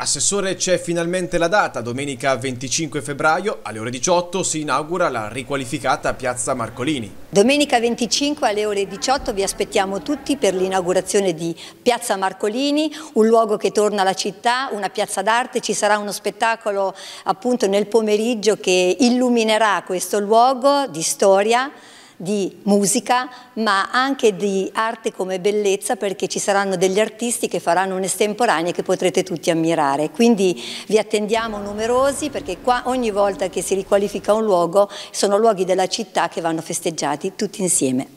Assessore c'è finalmente la data, domenica 25 febbraio alle ore 18 si inaugura la riqualificata piazza Marcolini. Domenica 25 alle ore 18 vi aspettiamo tutti per l'inaugurazione di piazza Marcolini, un luogo che torna alla città, una piazza d'arte, ci sarà uno spettacolo appunto nel pomeriggio che illuminerà questo luogo di storia di musica ma anche di arte come bellezza perché ci saranno degli artisti che faranno un'estemporanea che potrete tutti ammirare. Quindi vi attendiamo numerosi perché qua ogni volta che si riqualifica un luogo sono luoghi della città che vanno festeggiati tutti insieme.